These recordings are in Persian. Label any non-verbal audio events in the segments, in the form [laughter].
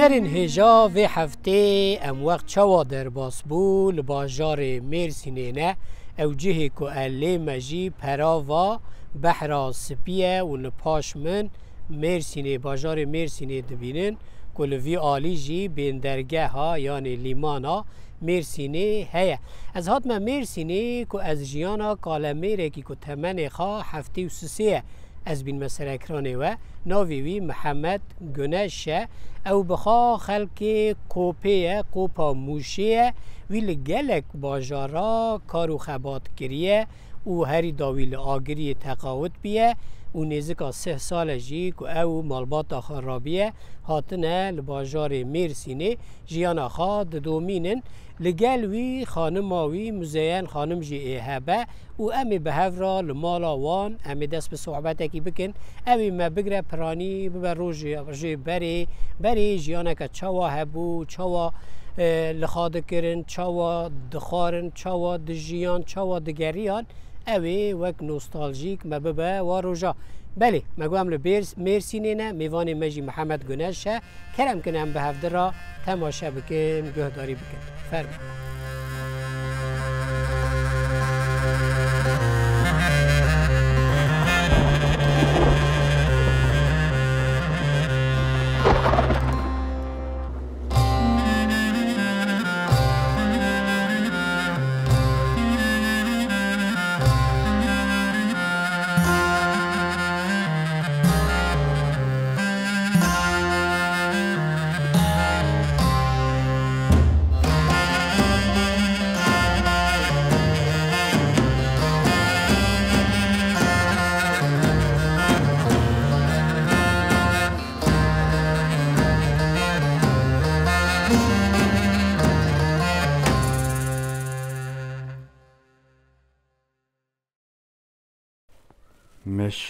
هنرین و هفته ام وقت چوا در باسبول، لباجار مرسینه نه اوجه کو الی مجی پراوا بحرا سپیه و لپاش من مرسینه باجار مرسینه دبینن که وی آلی ها یعنی لیمانا مرسینه هیه از هات ما مرسینه که از جیانا کالمیره که تمن خا هفته و از بین مسر کرانه و ناوی وی محمد گنشه او بخا خلک کوپه کوپا موشه وی لگلک باجارا کارو خبات کریه او هری داویل آگری تقاوت بیه او نزدیک سه سال جی که او مالبات خرابیه هاتنه لباجار میرسینه جیان خاد دومینن لگل وی خانم آوی مزین خانم جی ای هبه و امی به هفرا لمالا وان امی دست به صحبت اکی بکن امی ما بگره پرانی ببر رو جی بری بری که چوا هبو چوا لخاده کرن چوا دخارن چوا دجیان چوا دگریان اوی وک نوستالژیک ما ببه و روژا بله مگوام بیرس مرسی نه میوان مجی محمد گنشه کرم کنم به هفته را تماشا بکن گهداری بکن فرمان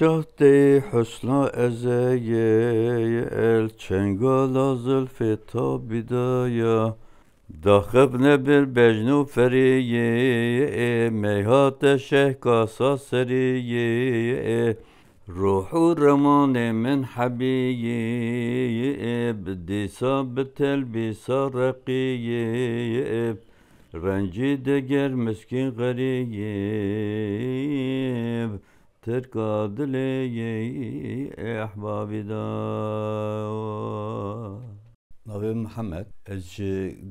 شهده حسنا از ازای چنگال لازل فتا بیدایا داخب نبر بجنو فریه میهات شه کاسا سریه روح و رمان من حبیه بدیسا بتل بیسا رقیب رنجی دگر مسکین غریب ترك دلي احبابي دا نوی محمد از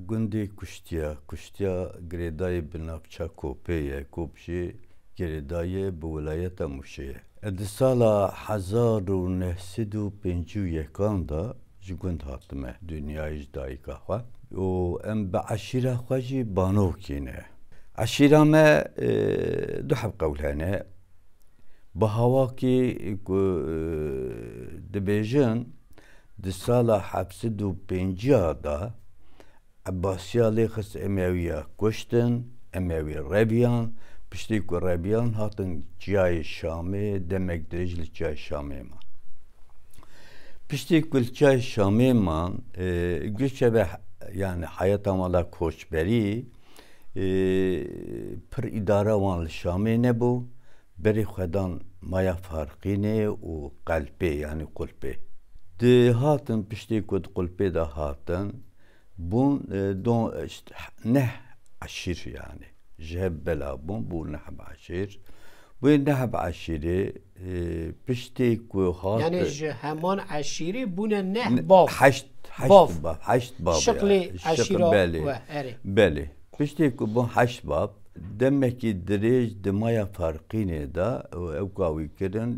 گندی کشتیا کشتیا گریدای بنافچا کوپیه کوپشی گریدای به ولایت موشیه اد سالا هزار و نهصد و پنج و یکان دا جی گند هاتمه دنیای دایکا خوا و ام به عشیره خوا جی بانو کینه عشیره ما دو حب قولهنه بەهاواکی دەبێژن di sala hepsi du pênciya da Abbasiya xist Emeviya kuştin, Emevî rebiyan, piştî ku rebiyan hatin ciyayê Şamê demek dirêj li çay Şamê man. Piştî ku li çay Şamê man e, güçebe yani hayata mala koçberî e, pir idare wan li Şamê nebû berê xwedan مایا فرقینه او قلبه یعنی قلبه ده هاتن پشتی کد قلبه ده هاتن بون دون نه عشیر یعنی جهب بلا بون بون نه عشیر بون نه عشیره پشتی کو هاتن یعنی همان عشیره بون نه باف هشت هشت باف هشت باف شکل عشیره بله آره. بله پشتی کو بون هشت باف دمکی درێژ دمایە فارقینێدا ئەوکاوی کردن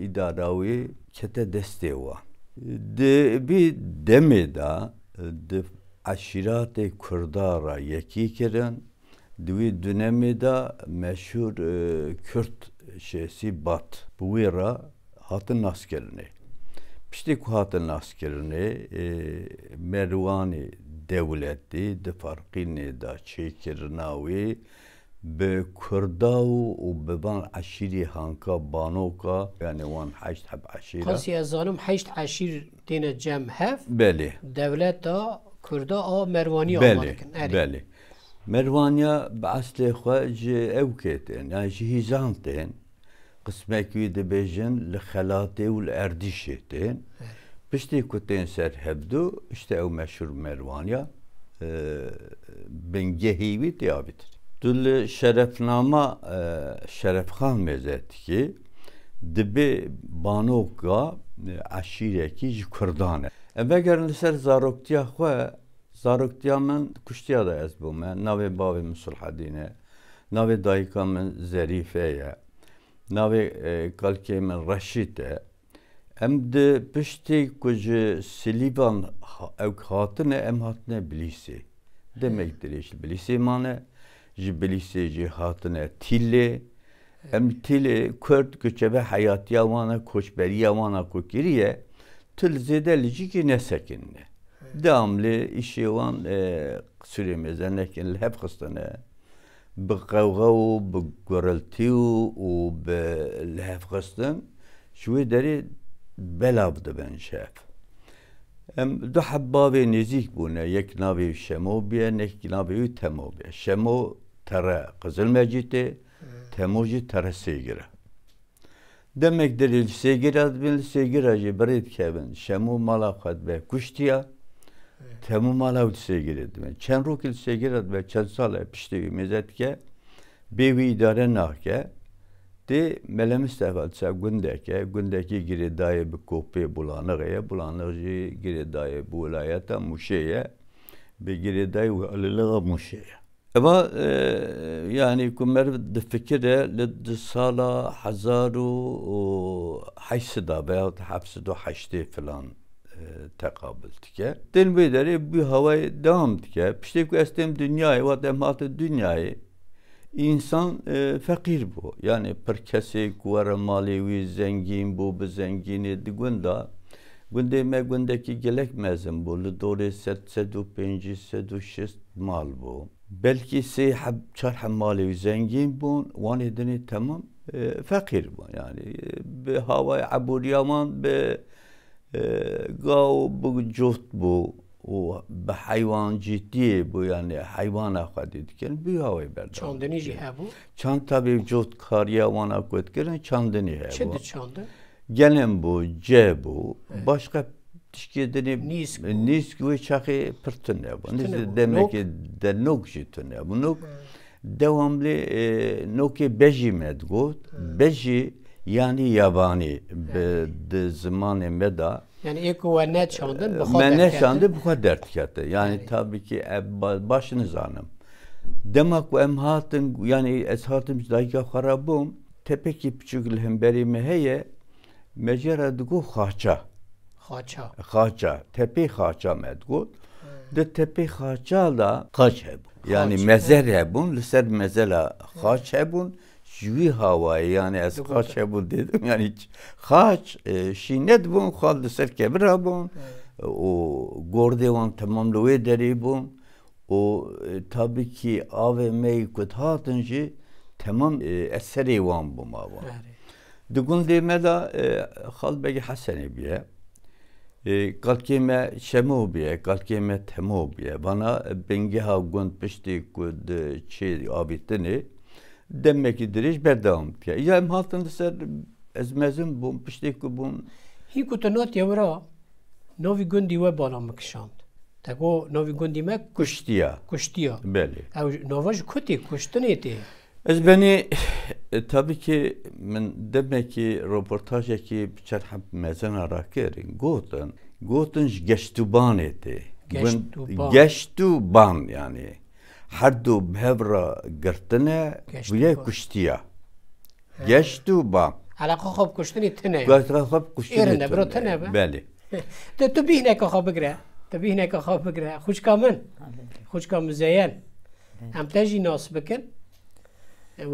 ئیداراوی کەتە دەستێەوە. دبی دەمێدا عشیراتێک کوردارە یەکی کردن دوی دونەمێدا مەشهور کورت شێسی بات بوێرە هاتن ناسکردێ. Piştî ku hatin naskirinê merwanê دولتی دی د فرقی نیدا چه کرناوی به کرداو و به بان عشیری هانکا بانوکا یعنی وان حشت هب عشیره خاصی از ظالم حشت عشیر دین جمع حف بله دولت دا کردا آ مروانی بله. آمده بله مروانیا به اصل خواهج او کهتن یعنی جه هیزان قسمه که دی لخلات لخلاته و لاردیشه بله. Piştî kuteyên ser hebdû işte ew meşhur Merwaniya e, bingehî wî têya bitir. Tu li şerefnama e, şerefxan mêzetikî dibe banoka eşîrekî ji Kurdan e. Ev eger li ser zaroktiya xwe zaroktiya min kuştiya da ez bû me navê bavê min Sulhedîn e, navê dayika min Zerîfe ye, navê kalkê e, min Reşîd e, hem de pişti kucu siliban ev hatine em hatine bilisi demektir işte bilisi mane jibilisi jihatine tille em tille kurt göçebe hayat yavana koçberi yavana kokiriye tül zedelici ki ne sekinli devamlı işi olan e, süremezden lakin hep kıstane بقوغو بقرلتيو وبالهف قصدن شوي داري بەلا بن شێف. ئەم nezik حەباێ نزیک بوونە یەک ناوی bir بێ نێکی ناوی تەمۆ بێ شەمۆ تەرە قزلمەجی تێ تەمۆژی تەرە سێگرە. demek delil sevgira bin sevgiracı beret kevin Şemo mala xat be kuştiya temo mala ut sevgir edme çen rokil sevgir ve çen sala pişti mezet ke bevi idare nahke e, di melem istehvalsa gundeke, gündeki, giri daye bi kopi bulanır bulanıgı giri daye bu vilayete muşeye, bir giri daye ve alılığa muşeye. Eba e, yani kumer di fikirde, li sala hazaru haysida veyahut hapsidu haşti filan tekabül tike. Din bu deri bu havayı devam tike. Piştik estem dünyayı, vatem hatı dünyayı. İnsan e, fakir bu. Yani perkesi, kuvara malevi, zengin bu, bu zengini, digunda. Günde me gündeki gelek mezim bu. Lidori set, sedu penci, sedu şist mal bu. Belki se hab, çarha malevi zengin bu. Van edini tamam e, fakir bu. Yani e, be havaya abur yaman be e, gav bu coht bu. و Bi حیوان جدی بو یعنی حیوان خودی دیگن بیاوی برد چاندنی جی هبو چند تبی جوت کاری وانا کد کرن چاندنی هبو چند چانده گلم بو جه بو باشقا tişkedini nisk nisk ve bu. demek ki devamlı beji yani yabani meda Yani ilk ve ne çandın bu kadar. Ben ne çandı bu kadar dikkatte. Yani, yani tabii ki e, başınız hanım. Demek bu emhatın yani eshatım dayga harabum tepeki pçügül hemberimi heye meceredigu haça. Haça. E, haça. Tepe haça medgut. De tepe haça da kaç hebun. Yani mezer hebun. Lüser mezela haç hebun cüvi havayı yani ez kaç bu dedim yani kaç e, şinet şey bun kaldı serke bir abun o gordevan tamamlı deri bun o e, tabii ki AVM'yi kut hatıncı tamam e, eseri van bu ma bu. Dugun deme da halbegi hasene bile. Kalkime şemo bile, kalkime temo bile. Bana bengi ha gun pişti kud çi abitini. demek ki بەردەوام بکە یا ya هاتن لەسەر ez mezin bu piştê ku bûm Hî ku tu not yewra navî gundî we balan mikişand Te go navî gundî me kuştiya kuştiya belê Ew nava ji kutê kuştinê tê Ez benê tabii ki demek min demekî roportajekî çerhem mezena rakerên gotin gotun ji geştûbanê tê geştûban yani حدو به ابرا گرتنه و یه کشتیه یاشتو با؟ علاوه خوب کشتی نیت گشت قطعا خوب کشتنی نیت نیست. این نبرد تنهاه؟ بله. تو تو به این کاخ خوب گریه؟ تو به این کاخ خوب گریه؟ خوش کامن؟ خوش کام مزین؟ هم ترجیح نصب بکن؟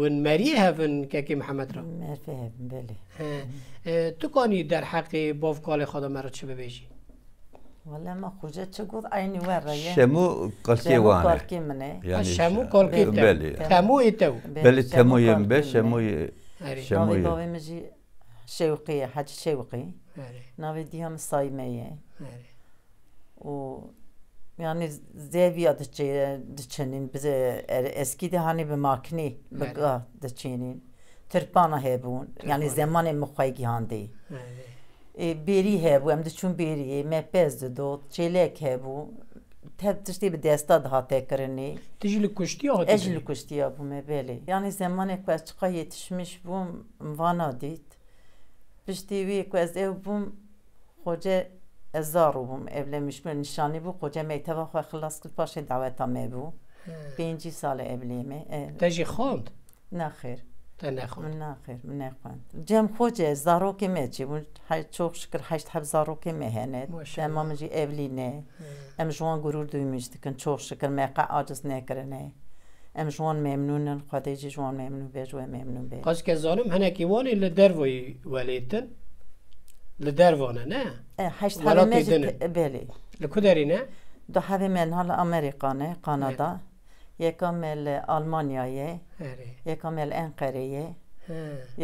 ون مریه ون که محمد را ماریه هم بله. تو کانی در حقیق باف کال خدا مراتش بیجی؟ شمو کالکی وانه یعنی شمو کالکی بله. بله. بله. منه شمو کالکی تم تمو ایت او بله تمو یم به شمو ی شمو ی نویدیم جی شوقی حد شوقی آره. نویدیم سایمیه آره. و یعنی زیادی از چی دچینیم بذار اسکی دهانی به ماکنی بگاه دچینیم ترپانه هیبون یعنی زمان مخویی هندی آره. بری هبو ام چون بری مه پز دو چلک هبو تب تشتی به دستا دهاته کرنی تجیل کشتی ها دیگه؟ اجیل کشتی ها بو بله یعنی زمان که از چقا یتشمش بو موانا دید پشتی وی که از او بو خوجه ازارو بو اولا مشمول نشانی بو خوجه میتوا خواه خلاص کل پاشه دعوتا می بو پینجی سال اولیمه تجی خاند؟ نه خیر تنخون نه خیر نه خوان جم خوجه زارو که میچی و چوخ شکر هشت هفت زارو که مهنه اما اولی نه، ام جوان گرور دوی کن چوخ شکر میقع آجز نکرنه ام جوان ممنونن خدای جی جوان ممنون به، جوان ممنون به. قاش که زانم هنگی وانی لدروی ولیتن لدروانه نه هشت هفت مجد بله داری نه دو هفه من هل امریکانه کانادا یکم ال آلمانیایه یکم ال انقره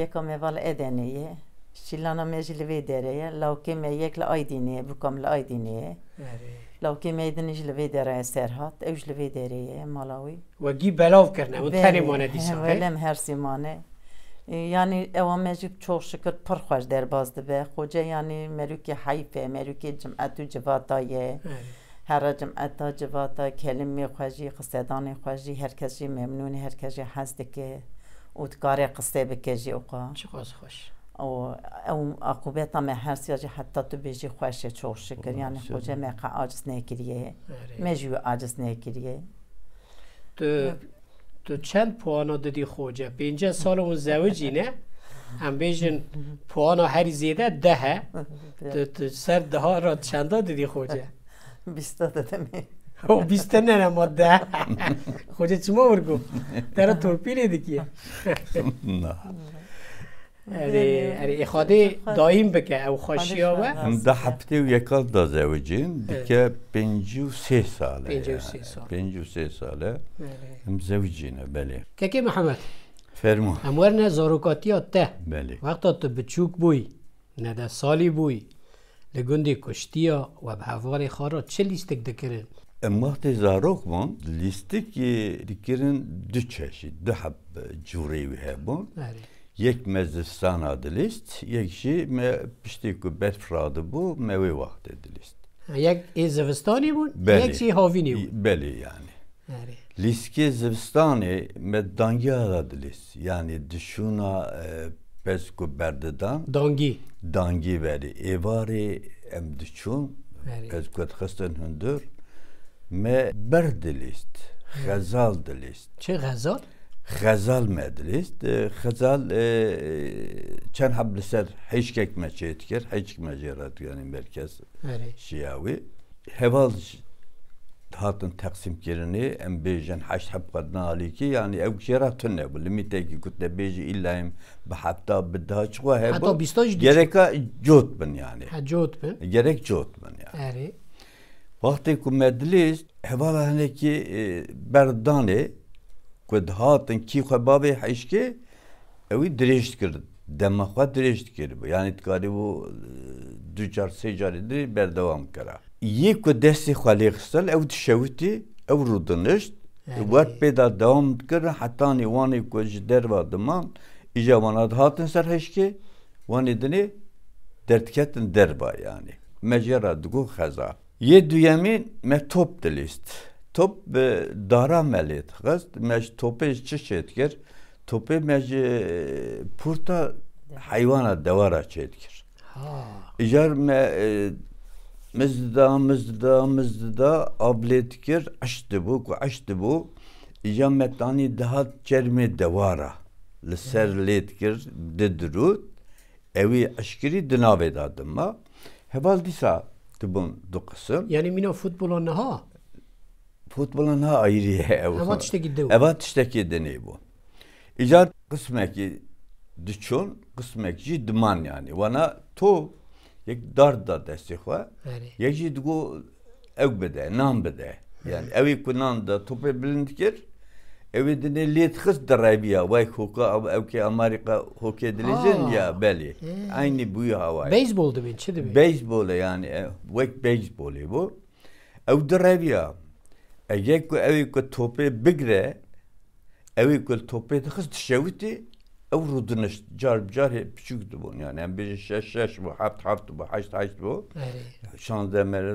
یکم ال ادنیه شیلانا مجل وی دره لوکی می یک ل آیدینیه بکم ل آیدینیه لوکی میدن جل وی دره سرهات او جل وی دره مالاوی و گی بلاو کرنه و تری مانه دیسان ولم هر سیمانه yani eva mecik çok şükür pır xoş derbazdı ve hoca yani merüki hayfe merüki cem'atü civataye evet. هر اتا جواتا کلمه خواجی قصدان خواجی هر کسی ممنون هر کسی حزد که او تکار قصه بکجی اوقا چه خوش خوش او او عقوبت ما هر سیاج حتی تو بیجی خوش چوش شکر بله، یعنی خوجه ما عاجز نکریه آره. مجو عاجز نکریه تو تو چند پوانا دادی خوجه پینجا سال اون زوجی نه هم بیشن پوانا هری زیده دهه [laughs] تو سر ده را چندا دادی خوجه بیست داده dedemi. او بیست نه نموده، خودت چی ورگو ترا تورپیل دیگه نه اری اری اخودی دائم بکه او خاشیاوه ده هفته و یکال دا زوجین دیگه پنجو سه ساله پنجو سه ساله پنجو سه ساله هم زوجینه بله که که محمد فرمو نه زاروکاتی ته بله وقتا تو بچوک بوی نه ده سالی بوی لگوندی کشتیا و به هوار خارا چه لیستک دکرن؟ مهد زاروک من لیستک دکرن دو چشی دو حب جوری و هبون یک مزستان لیست یک شی م پشتی که بد فراده بو موی وقت لیست یک زوستانی بود یک شی هاوینی بود بله یعنی لیست که زوستانی مدانگی آدلیست یعنی دشونا پس کو دان دانگی دانگی وری ایواری ام دچون پس کو خستن هندور برد بردلیست غزال دلیست چه غزال غزال مدلیست غزال چند حبل سر هیچ کک مچیت کرد هیچ مجرات یعنی مرکز شیاوی hatın taksimkirini em bejen haşt hep kadna aliki yani ev jera tünne bu limite ki kutte beji illayım be hatta bedha çıkva hep hatta gereka jot bin yani ha jot bin gerek jot bin yani eri vakti ku meclis hevala hene hani ki e, berdane ku hatın ki khababe haşke evi direşt kirdi dema xwe direşt kirdi yani tkari bu e, ducar secaridi berdevam kara یه که دستی خالی خستل او تشویتی او رو دنشت ور پیدا دوام کرد حتی نیوانی که جدر و دمان ایجا واند هاتن سر هشکی وانی دنی dertketin derba yani. Mecera dugu xaza. Ye duyemi me top dilist. Top e, dara melit. Xaz mec tope çiş etkir. Tope mec e, purta hayvana devara çetkir. Ha. İcar me e, mızda mızda mızda abletkir açtı bu ku açtı bu jametani daha çermi devara li serletkir didrut evi aşkiri dinave dadım ma heval disa tibun du kısım yani mina futbolun ha futbolun ha ayrı ev evet işte gitti bu evet işte gitti bu icat kısmeki düşün kısmeki duman yani bana to یک دار دار دستی خواه یکی دیگو ev bede, nam bede. Yani evi kunan da topu bilind kir. Evi dene liyet kız darabiya. Vay huka evke Amerika hoke edilizin ya beli. Aynı bu havay. Beyzbol demin çi demin. Beyzbol yani. E, Vay beyzbol bu. Ev darabiya. Eğer ku evi ku topu bigre. Evi ku topu kız dışaviti. او رو دنش جار بجار پیچک دبون یعنی هم بیش شش شش بو هفت هفت بو هشت هشت بو شانزده مره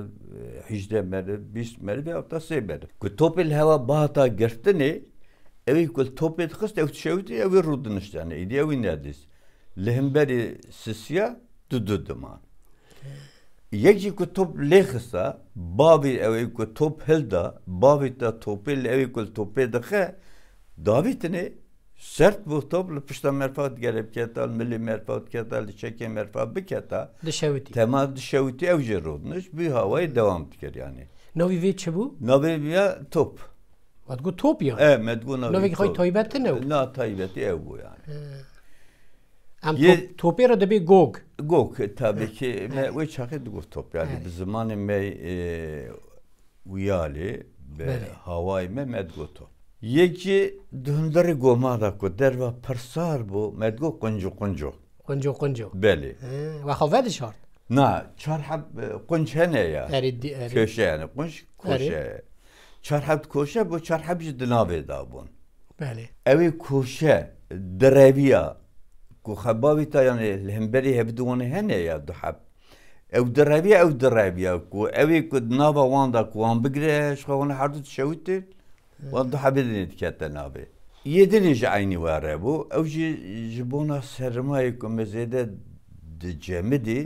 هجده مره بیست مره به افتا سی مره که توپ الهوا باتا گرفتنی اوی کل توپ اتخست اوی شویدی اوی رو دنش یعنی ایدی اوی ندیس لهمبری سسیا دو دو دمان Yekçi ku top lehsa babi evi ku top hilda babi ta topil evi ku tope dikhe davitini Sert bu toplu pışta merfat gerep ketal milli merfat ketal çeke merfat bir keta. Dışaviti. Tema dışaviti evce rodnuş bir havayı devam diker yani. Navi ve çe bu? Navi ve top. Madgu top ya. Evet madgu navi. Navi hay taybeti ne? Na taybeti ev bu yani. Hem top, topi rada bir gog. Gog tabii ki. Me o çakı dugu top yani. Evet. Zamanı hani me e, uyali ve havai me top. یکی دندر گوما را کو در و پرسار بو مدگو کنجو کنجو. کنجو کنجو؟ بله و خواهد شد نه چهار حب قنچ هنیه یا کوشه یعنی، قنچ کوشه چهار حب کوشه بو چهار حب جد نابه دابون بله اوی کوشه درویا کو خبابی تا یعنی لهمبری هبدوانه هنیه یا دو حب او درویا او درویا کو اوی کد نابا وانده کو هم بگره شخوانه هر دو والضحى بذن تكات نابي يدنج عيني واربو او جي جبونا سرمايكم زيدا دجمدي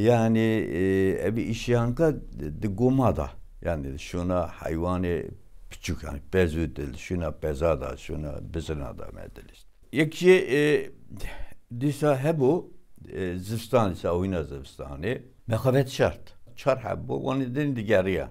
yani e, bir işyanka de gumada yani şuna hayvanı küçük yani bezü del şuna bezada şuna bezina da medelis. Yekşi e, disa hebu e, zistan ise oyna zıvstanı, mekavet şart. Çar hep bu onu den ya.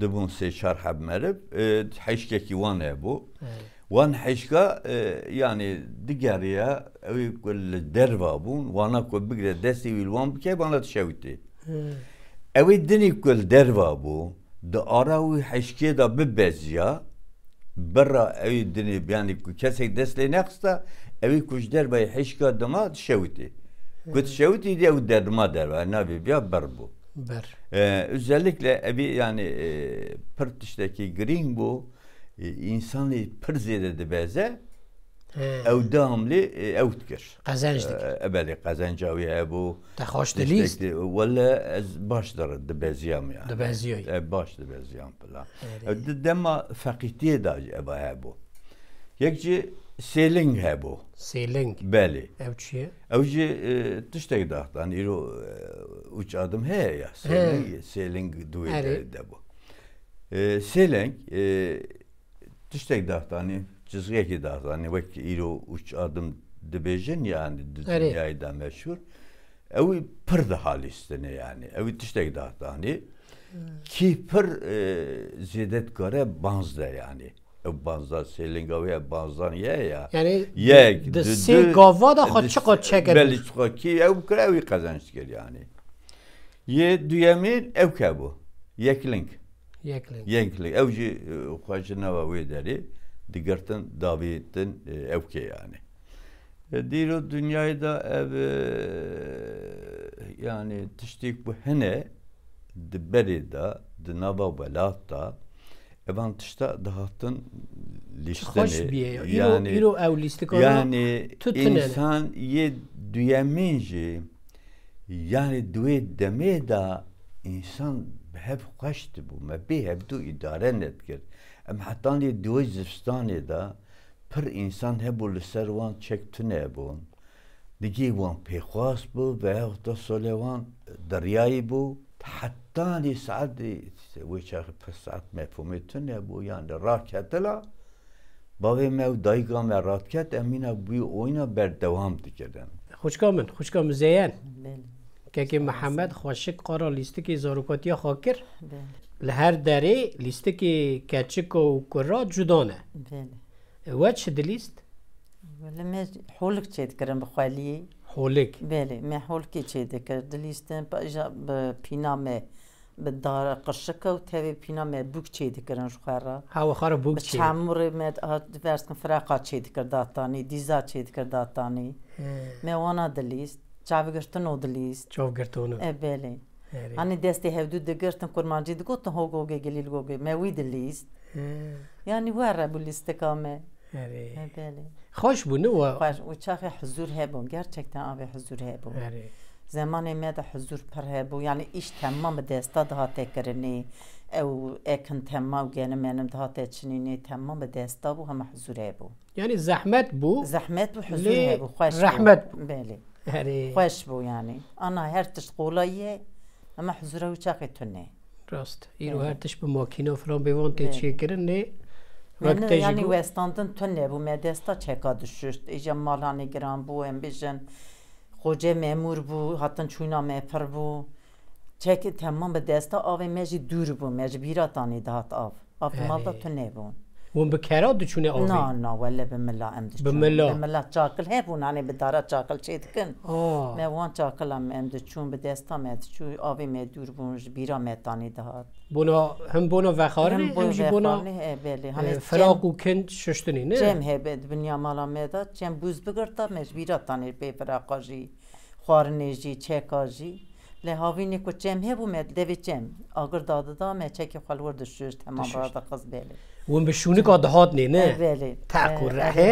dibûn sê çar heb merib heşkekî wan hebû wan digeriye li derva bûn wana ku bigre destê wî bana tişewitê ew kul derva bû di ara wî heşkê da bibeziya bira ew dinî yanî ku kesek destê kuj derma derve nabê Ber. Ee, özellikle evi yani e, Pırtış'taki Green e, e, ee, e, bu e, insanlı Pırzede de beze evdamlı evtkir. Kazancdık. Ebeli kazancaviye bu. Ta hoş deliyiz. Valla ez başdır de beziyam yani. Da beziyoy. E baş de beziyam falan. Dema fakitiye da eba ebu. Yekçi سیلنگ هبو سیلنگ بله او چیه؟ او جی تشتگ داختان ایرو اوچ آدم هی یا سیلنگ سیلنگ دوی دبو سیلنگ تشتگ داختانی çizgiye giderdi. bak iro uç adım dibejin yani hani dünyayda meşhur. Evi pır da halistine yani. Evi tişte giderdi. Hani ki pır e, zidet göre banzda yani. E, banza selingavya banzan ye ya. Yani ye de si gava da kaçı kaçı gelir. Beli çıkaki ev kre evi kazanç yani. Ye düyemin ev ke bu. Yekling. Yekling. Yekling. Evci e, kaçına ve vederi. Digertin daviyetin e, ev ke yani. Diro dünyayı da ev yani tiştik bu hene de beri da de nava belat da Evan tışta dağıttın listeni. Yani bir o ev listik olan. Yani insan ye duyamayınca yani duy demeye da insan hep kaçtı bu. Mebbi hep du idare nedir. Ama hatta ni duy zifstani da pır insan hep bu servan olan çektü bu. Dediği wan pekhas bu veyahut da söyle olan deryayı bu. حتی سعد ساعت پسعد مفهومتون بویان را کتلا وی مو دایگام را کت امینا بوی اوینا بردوام دیگرن خوشکامن خوشکام زیان بله. که که محمد خوشک قرار لیستی که زاروکاتی خاکر بله. لهر داره لیست که کچک و کرا جدانه بله و دلیست؟ ولی من حولک چید کرم خالی. بله ما هولکی چه دکر دلیستن پا اجا پینامه به دار قشکه و تبی پینامه بوک چه دکر جو خیره هاو خار بوک چه چمور مد ورس کن فراقا چه دکر داتانی دیزا چه دکر داتانی ما وانا دلیست چاو بله. یعنی؟ گرتن او دلیست چاو گرتن بله هنی دستی هفده دگرتن کرمانجی دگوتن هوگوگه گلیل گوگه می وی دلیست یعنی وره بولیست کامه اره. بله خوش بونه و خوش و چاخ حضور گرچه gerçekten آب حضور هبون آره زمان میاد حضور پر هبو یعنی ایش تمام دستا داده هاته کرنی او اکن تمام گینه منم داده هاته چنینی تمام داد و هم حضور هبو یعنی زحمت بو زحمت بو حضور هبو خوش رحمت بله اره. خوش بو یعنی آنها هر تشقولایه اما حضور و چاقی تونه راست اینو بله. هر تش به ماکینا فران بیوان تیچیه بله. کرن نه Մենք հա, յանի վեստանդն թունե bu medesta çekadışır. Ejam malani gram bu embijen. Hoca memur bu, hatta çuyna meper bu. Çeki tamam be desta av meji dur bu, meji bir atanı da hat av. Av malda tüne bu. ون بکرا دچونه نه نه ولی به بملا ام دچونه بملا بملا تشاکل هی بونانی بدارا تشاکل چی دکن آه. ما وان چاقل ام ام دچون بدستا ما دچون آوی می دور بونج بيرا ما تاني دهات بونا هم بونا وخار هم بونا بونا بله هم فراق و کند ششتنی نه جم هبه دنیا مالا داد جم بوز بگرتا مجبیرا تانی بی فراقاجی خوارنجی چکاجی لهاوینی کو چم هبو مد دوی چم اگر داده دا مه چکی خلور دشوش تمام را دا قز بیلی ون به شونی که دهات نه نه تاکو رهه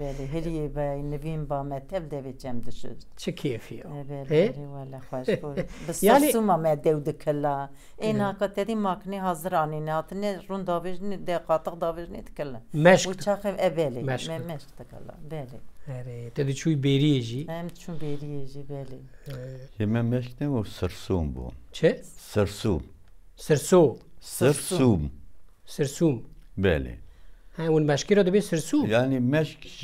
بیلی هری با نوین با متب دوی چم دشوش چه کیفیه بیلی والا خوش بود بس یعنی سوما مد دو دکلا اینا که تدی ماکنی حاضرانی نه آت نه رون داویج نه قاطق داویج نه دکلا مشک و چاقی مشک دکلا بیلی تا دی چون بری ایجی؟ تا بله. یه من مشک سرسوم بود. چه؟ سرسوم. سرسوم؟ سرسوم. سرسوم؟ بله. اون مشکی را بی سرسوم؟ یعنی مشکش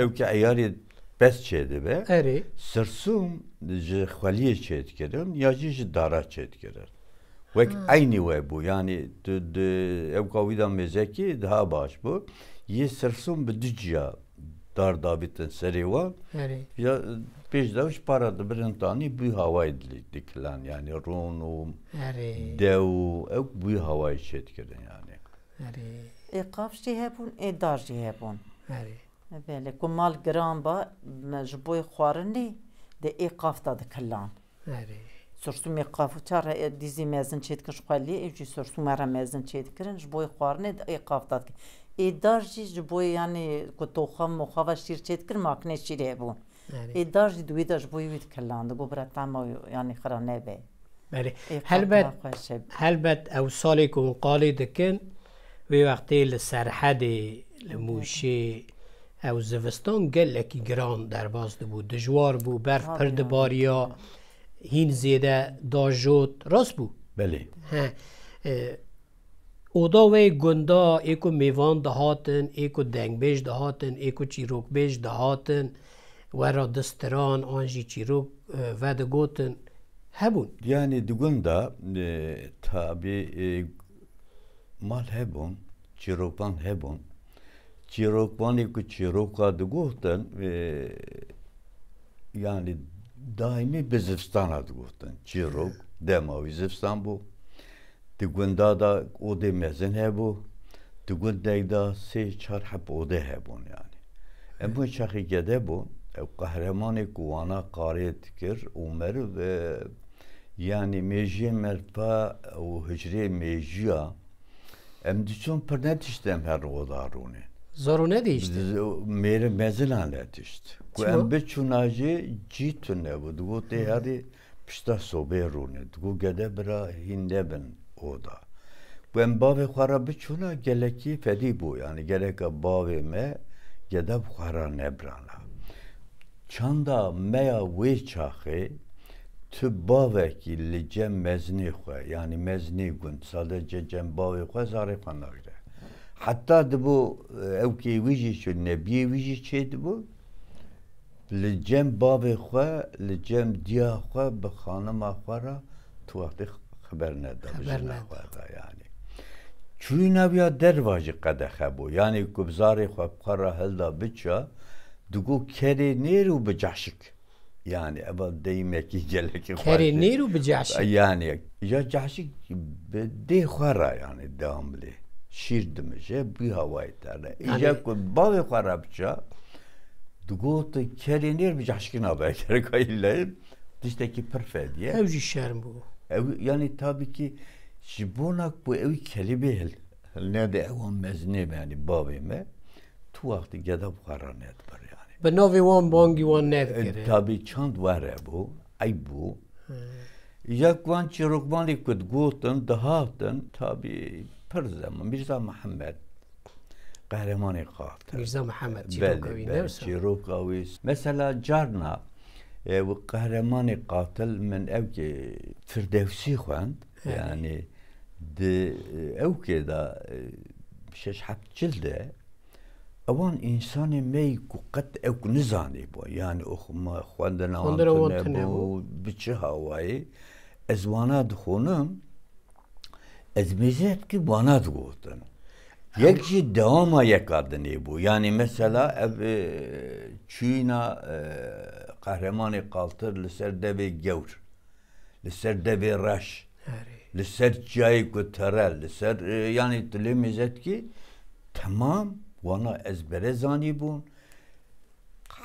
او که عیاری پس چهده بود، سرسوم خوالیه چهد کرده و یاجیش داره چه کرد. و یک عینی وای بود. یعنی او که اوویدم مزکی که ده باش بود، یه سرسوم به دو جا dar David'in seriva. Ja, pejdavish para të Brentani bëj havaj dikilan, yani runu, deu, e bëj havaj çet kirin yani. E qafshi hebun, e darji hebun. Bele, ku mal gramba, ba, ji de e qafta dikilan. Sursum e qafu çara e dizi mezin çetkiş xwali, e ji sursum ara mezin çetkirin, ji boy de e qafta dikilan. ای جی جبوی یعنی کتوخا مخواه شیر چید کر ماکنه شیره بون ایدار جی دوی داش بوی وید کلاند گو برا تاما یعنی خرانه بی بله هلبت هلبت او سالی که قالی دکن وی وقتی لسرحد لموشی او زوستان گل اکی گران در باز بود دجوار بو برف پرد باریا هین زیده داجوت راست بود بله اودا وی گندا ایکو میوان دهاتن ایکو بیش دهاتن ایکو بیش دهاتن ورا دستران آنجی چیروک ود گوتن، هبون یعنی تا بی مال هبون چیروکان هبون چیروکان ایکو چیروکا گوتن، یعنی دائمی به زفستان گوتن چیروک دماوی زفستان بود Di gunda da odê mezin hebû, di gundek da sê çar hep odê hebûn yani. Em bu şexî gede bû, ev qehremanê ku wana qarê dikir û yani meji merpa û hicrê mejiya em diçûn pir netiştem her oda rûnê. Zoru ne değişti? Meri mezilan netişti. Ku em bi çunaji cî tune bû. Digot heri pişta sobê rûnê. Digo gede bira hinde bin. da Ben bavê xwe re biçûna gelekî fedî bû yani geleka bavê me gedeb xwe ra nebrana. Çanda meya wê çaxê tu bavekî li cem mezni xwe yani mezni gund sadece cem bavê xwe zarê xwe nagre. Heta dibû ewkê wî jî çû nebiyê wî jî çê dibû li cem bavê xwe li cem diya xwe bi xanima xwe ra tu خبر نداد. خبر نداشت یعنی چوی در درواج قدخه بو یعنی گبزار خواب قرار دا بچا دوگو کری نیرو بجاشک یعنی اما یکی جلکی خواهد کری نیرو بجاشک یعنی یا جاشک به دی خوارا یعنی داملی شیر دمشه بی هوای تره یعنی اینجا کن باوی خوارا بچا دوگو تو کری نیر بجحشک نابای [laughs] کرکایی لیر دیشتکی پرفه دیه اوجی شرم بو ev yani که شبونک jibonak اوی ev هل hel نده مزنه ev mezne بابی تو وقت گدا بخارا نت بر یعنی به نوی وان بانگی وان ند گره تابی چند وره بو ای بو یک وان چی چروکبانی کد گوتن دهاتن تابی پر زمان مرزا محمد قهرمانی قاف مرزا محمد چروکاوی نوسا بله بله چروکاوی مثلا جارنا و قهرمان قاتل من او که فردوسی خواند یعنی د او که دا شش هفت جلده اوان انسان می قد او که نزانی بود یعنی او خواند نوانتنه بو بچه هوایی از وانا دخونم از میزید که وانا دخونم یک جی دوام یک بود یعنی مثلا او چینا قهرمان قالتر لسر دبی گور لسر دبی رش لسر جای گتره لسر یعنی تلی میزد که تمام وانا از برزانی بون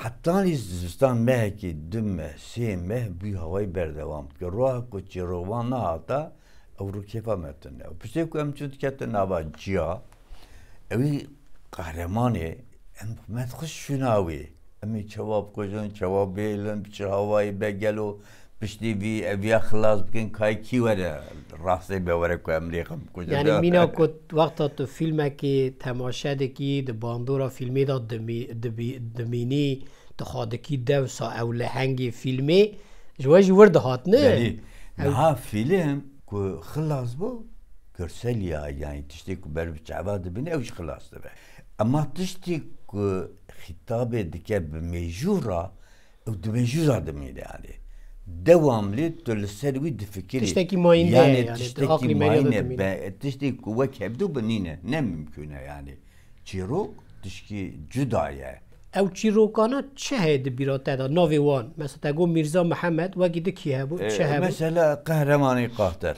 حتی زستان مه کی دو مه سه مه بی هوای بردوام که روح کچی روان حتا او رو کفا متن او پسی که امچون کت نوا جیا اوی قهرمانی ام خوش شناوی امی چواب کجان چواب بیلن پیش هوایی بگل و پشتی وی اویا خلاص بکن کای کی وره راسته بوره که امریکم کجا یعنی مینا کت وقتا تو فیلم که تماشه دکی د باندورا فیلمی دا دمینی خادکی دو سا اوله هنگی فیلمی جواج ورد هات نه یعنی ها فیلم که خلاص بو کرسلیا یعنی تشتی که بر بچعوا دبینه اوش خلاص ده اما تشتی که خطاب دکه به میجورا او دو میجورا د علی آره. دوام لی تو لسر وی دفکری تشتکی ماینه یعنی, یعنی تشتکی ماینه تشتکی کوک هبدو بنینه نمیمکنه یعنی چیروک تشکی جدایه او چیروکانا چه هید بیراته دا ناوی وان مثلا تگو میرزا محمد وگی دکی هبو چه هبو مثلا قهرمانی قاتل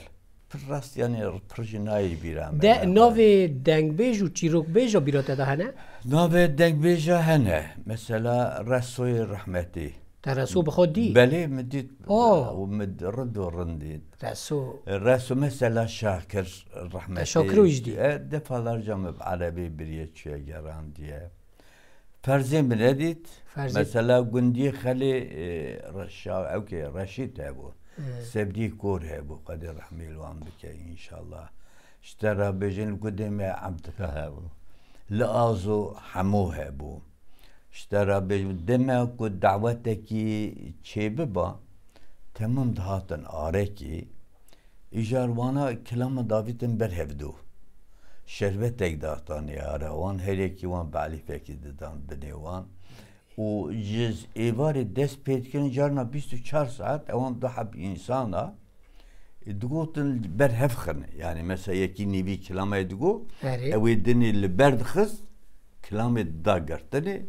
پرست یعنی پرژی نایی ده ناوی دنگ بیج و چیروک بیج بیراته ده هنه؟ نوی دنگ بیج هنه مثلا رسوی رحمتی رسو بخود دی؟ بله مدید و مد رد و رندید رسو رسو مثلا شاکر رحمتی شاکر ویج دی؟ فالر جامب عربی بریه چیه گران دیه فرزین بندید مثلا گندی خلی رشا... اوکی رشید بود سبدی کور هی بو قدر رحمی الوان شاء انشالله اشترا بجن قدم عبدك هبو لآزو حمو هبو اشترا بجن دمه قد دعوتك چه ببا تمام دهاتن آرکی اجاروانا کلام داویتن برهبدو شربتک داتان آره وان هریکی وان بالی فکی ددان بنیوان у ез эвари 10-5 кини жарна 24 саат он да хаб инсана дгутен бер хефхен yani mesela yeki nivi kilama edgu evi dini li kız, khız kilame da gerteni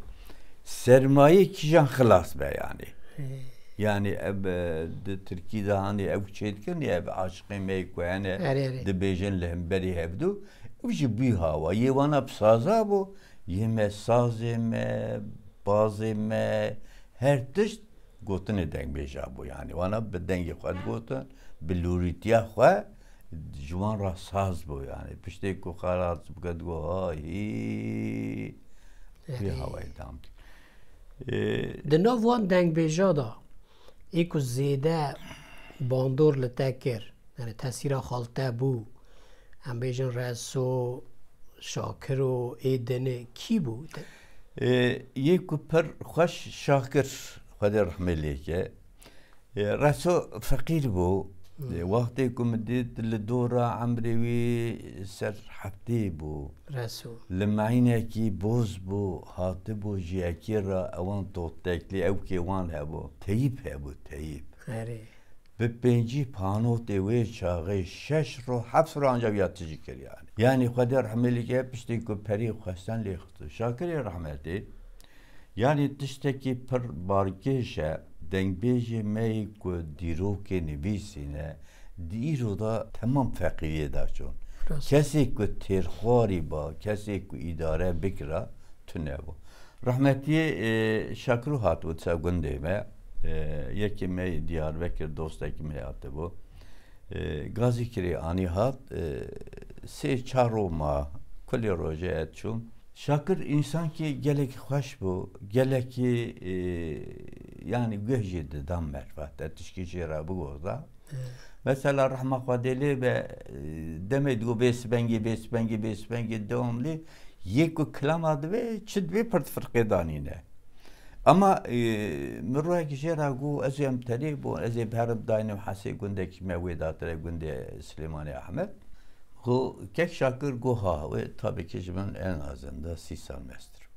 sermaye kijan hlas be yani yani eb e, de Türkiye'de hani ev çetkin ya ev aşkı meyku yani de bejen lemberi hevdu ev ji bi hava yevana psaza bu yeme sazeme بازی می هر تشت گوتن دنگ بیجا بو یعنی وانا به دنگ خود گوتن به لوریتیا خود جوان را ساز بو یعنی پشتی کو خالات بگد گو هایی بی هوای دام دی نو وان دنگ بیجا دا ایکو زیده باندور لتکر یعنی تاثیر خالته بو هم بیجن رسو شاکر و ایدنه کی بود؟ یک پر خوش شاکر خدا رحمه لیکه رسو فقیر بو وقتی که مدید لدورا وی سر حفتی بو رسو لمعینه کی بوز بو حاطب بو جیکی را اوان تو تکلی، او ها بو تیب بو تیب خیره به پنجی پانو وی چاقه شش رو هفت رو آنجا بیاد تجی کریان یعنی خدا رحمتی که پشتی که پری خواستن rahmeti. Yani رحمتی per تشتکی پر بارکشه dengbeci meyku diroke nibisine diro da tamam fakiriye da çon. Kesi ku terhari ba, kesi ku idare bikra tüne Rahmeti Rahmetli e, Şakru Hatu Tsa Gündeme, yeki mey Diyarbakır dostaki mey attı bu. Ee, gazikiri anihat e, se çaro ma kulli roje etçun şakır insan ki gelek hoş bu gelek ki e, yani dam dammer vahdet tişkici bu orada Mesela rahmak vadeli ve e, demedi o besbengi besbengi besbengi devamlı yek klamadı ve çidvi pırt fırkı danine ama مروه که جرا گو از ام تلیب و از ام هرم داینه حسی گنده کیموی داتره گنده سلیمان احمد گو کک شاکر گو tabi ki ben en azında سی سال مستر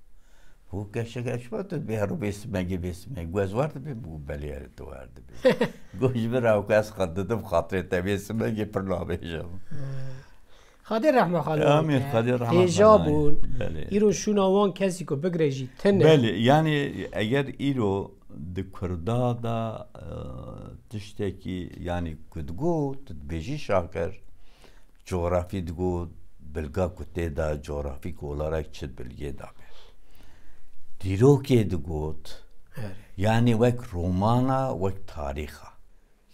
bu kaşık açmadı bir haru besme gibi besme. Göz vardı bir bu beliyerde vardı [laughs] bir. Göz bir avukas kadıdım hatırete besme gibi pırlamayacağım. Hmm. خدا رحمه خاله امین قادر رحمه بله. ایرو آوان کسی که بگریجی تنه بله یعنی اگر ایرو ده کردا دا تشتکی یعنی کدگو تدبیجی شاکر جغرافی دگو بلگا کتی دا جغرافی کولارک چد بلگی دا بیر دیرو که دگوت آره. یعنی وک رومانا وک تاریخا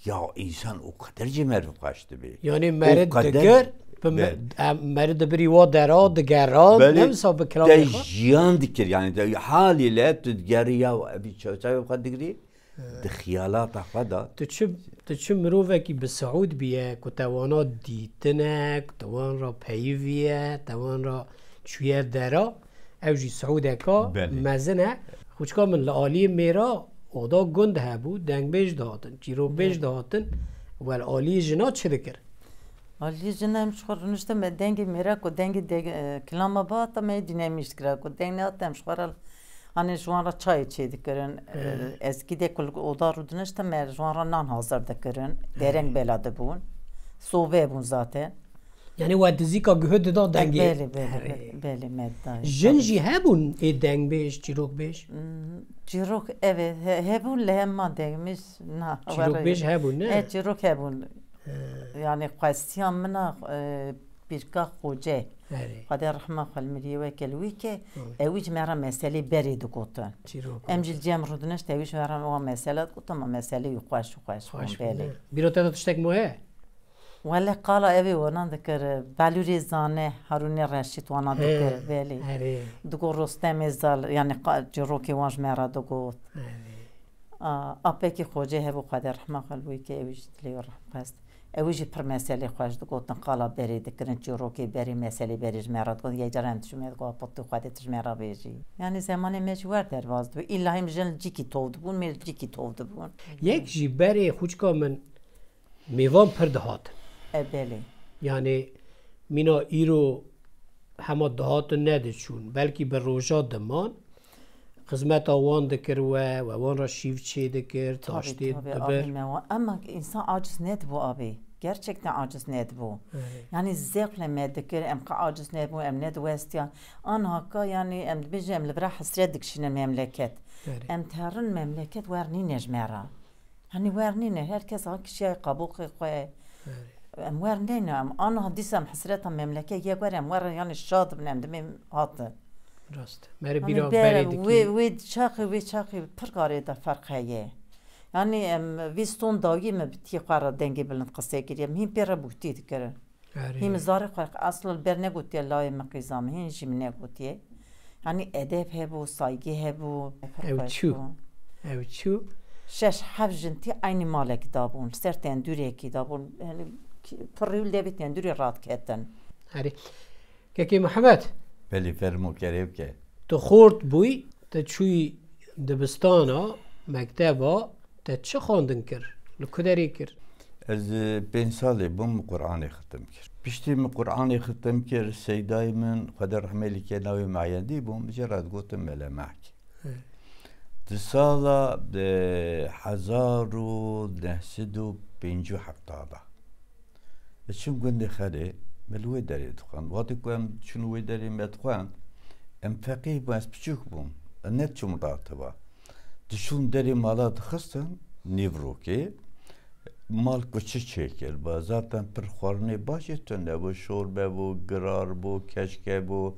یا انسان او قدر جمر بقاشت بیر یعنی مرد دگر مرد بری و درا دگرا نمیسا بکرام ده جیان دکر یعنی ده حالی لی تدگری و ابی چوچای بخواد دگری ده خیالات خدا تو چه تو چه مروفه که به سعود بیه که دیتنه کتوان را پیویه توان را چویه درا او جی سعود اکا مزنه خوچکا من لعالی میرا اودا گند هبو دنگ بیش دهاتن رو بیش دهاتن ول العالی جنا چه دکر Ali jinem şuar nişte me dengi merako dengi de e, kilama ba ta me dinamiş kirako dengi atam şuar hani juara çay içedik kırın e, eski de kul oda rudun işte me juara nan hazır da kırın dereng belada bun sobe bun zaten yani o dizika gühü de da dengi beli beli beli medda jenji hebun e deng beş cirok beş hmm, cirok evet hebun lehemma dengmiş na cirok beş hebun ne e cirok hebun یعنی قاستیان منا بیرکا خوجه خدا رحمه خوال کل وی که اویج مرا مسئله بری دو گوتن ام جل رودنش تاویج مرا مسئله ما مسئله یو خواش و قاش خون بیلی بیرو تیتا تشتک موه ولی قالا و وانا دکر بلوری زانه هارون رشید وانا دکر ولی دگو رستم زال یعنی جرو وانج مرا دکوت. گوت آپه که هبو خدا رحمه خال وی که اویج دلی اوی جی پر مسئله خواهد دو گوتن برید بری دکرن چی که بری مسئله بری جمعرات گوتن یه جرم تشمید گوه پتو خواده تشمیرا بیجی یعنی زمان در درواز دو ایلا هم جن جیکی تود بون میل جیکی تود بون یک جی بری خوچکا من میوان پر دهات بله یعنی مینا ایرو همه دهات نده چون بلکی بر روشا دمان خزمت آوان دکر و و آوان را شیف چه دکر تاشتی دبر اما انسان آجز نید بو آبی گرچک نه آجز نید آره. یعنی زیقل می دکر ام که آجز نید بو ام نده وست آنها که حقا یعنی ام دبیج ام لبرا حسره دکشین مملکت آره. ام ترن مملکت ورنی نیج میرا یعنی ورنی نه هر کس آن کشی قبوقی خواه ام ورنی نه ام آن حدیث ام مملکت یک ور ام ور یعنی شاد بنام دمیم حاطه راست مره یعنی بیرا کی؟ وی وی چاقی وی چاقی پر قاره دا فرقه یعنی ستون داوی ما بتی قاره دنگی بلند قصه کریم هیم پیره بوتی دکر آره. هیم زار خرق اصل بر نگوتی لای مقیزام هیم جم نگوتی یعنی ادب هیبو، سایگی هیبو. او چو او چو شش هف جنتی اینی مالک دابون سر تندوری یعنی کی دابون پریول دیوی تندوری راد کتن هری آره. که محمد فرمو کریب که تو خورد بوی تا چوی دبستانا مکتبا تا چه خواندن کرد لکدری کرد از پین سالی بوم قرآن ختم کرد پیشتی من قرآن ختم کرد سیدای من خدا رحمه که نوی معیندی بوم جراد گوتم ملمک دی سالا ده هزار و نهسد و پنج و هفته چون گنده خده ملوه داری دخان وقتی که ام چنوه داری مدخوان ام فقیه باز بچوک بوم نه چون راتبا دشون داری مالا دخستن نیوروکی mal kıçı çeker. Ba. Zaten pırxarını baş ettiğinde bu şorbe bu, gırar bu, keşke bu,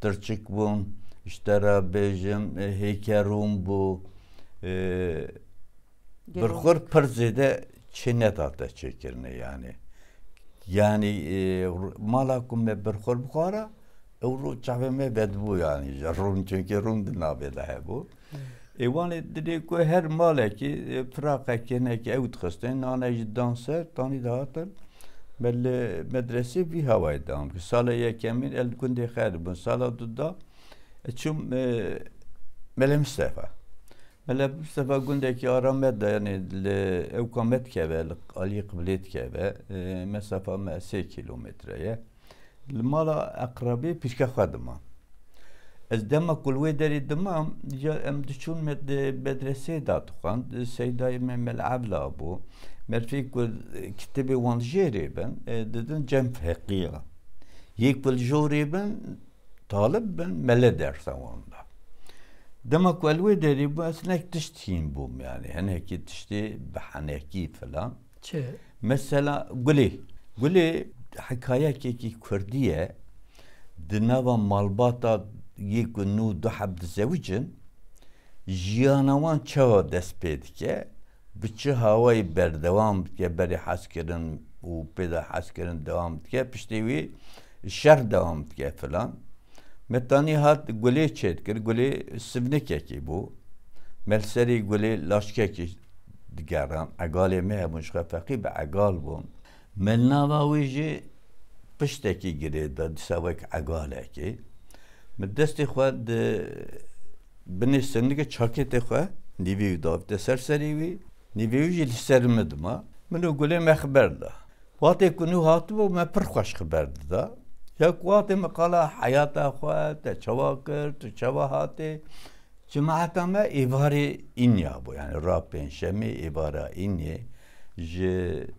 tırçık bu, işte rabejim, e, heykerum bu. E, pırxır pırzide çinet hatta çeker ne yani. یعنی مالکم لکم برخور بخورا او رو چاوه می یعنی رون چونکه دینا دنابه ده بو ایوان دیده که هر ماله که فراقه کنه که اوت خسته نانه جی دانسر تانی دهاتن بل مدرسه بی هوای دام که سال یکمین الگون دی خیر سال دو دا چون ملم بله سفا گنده که آرامت ده یعنی لأوکامت که به لقالی قبلیت که به مسافه ما سی کلومتره یه لمالا اقربی پیشکه خواده از دم کلوی داری دما جا ام دچون مد بدرسه دا تخوان سیدای من ملعب لابو مرفی کل کتب وانجیری بن ددن جنب فقیه یک پل جوری بن طالب بن مل درسه وانده دمك والوي داري بس هناك تشتين بوم يعني هناك تشتي بحناكي فلان مثلا قولي قولي حكاية كيكي كردية دنابا مالباتا يكو نو دو حب زوجن جيانوان چوا دست پیدکه به چه هوای بردوام بکه بری حس کردن و پیدا حس کردن دوام بکه پشتی وی شر دوام بکه فلان Mettani hat gulê çêdikir gulê sivnikekî bû mel serî gulê laşkekî digeran egalê me hebûn ji xefeqî bi egal bûn mel nava wî jî piştekî girê da dîsa wek egalekî min destê xwe di binê sendike çaketê xwe nîvê wî davite ser serî wî nîvê wî jî li ser min dima min û gulê me xiber da watê ku nû hatibû me pir xweş xiber dida یک وقت تا چوا حياة أخوة چوا هاته جماعت ما ایوار این یا بو یعنی را پنشمی عباره اینی. جه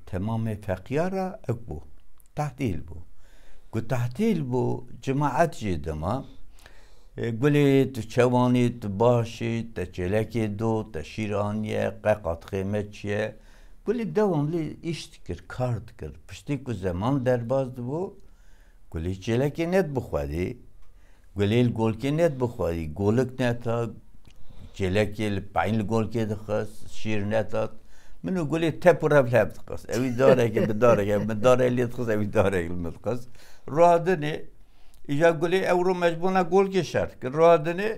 تمام فقیه را اک بو تحتیل بو گو تحتیل بو جماعت جه دما گولی تو چوانی تو باشی تا چلک دو تا شیرانیه قیقات خیمه چیه گولی دوان لی ایشت کر کارد کر پشتی که زمان درباز بو گلی چلکی نت بخوادی گلی گل کی نت بخوادی گلک نتا چلکی پایین گل که دخست شیر نتا منو گلی تپور هم لب دخست اوی داره که بداره که من داره لیت خست اوی داره که مدخست راه دنی ایجا گلی او رو مجبونه گل که شرط کرد راه دنی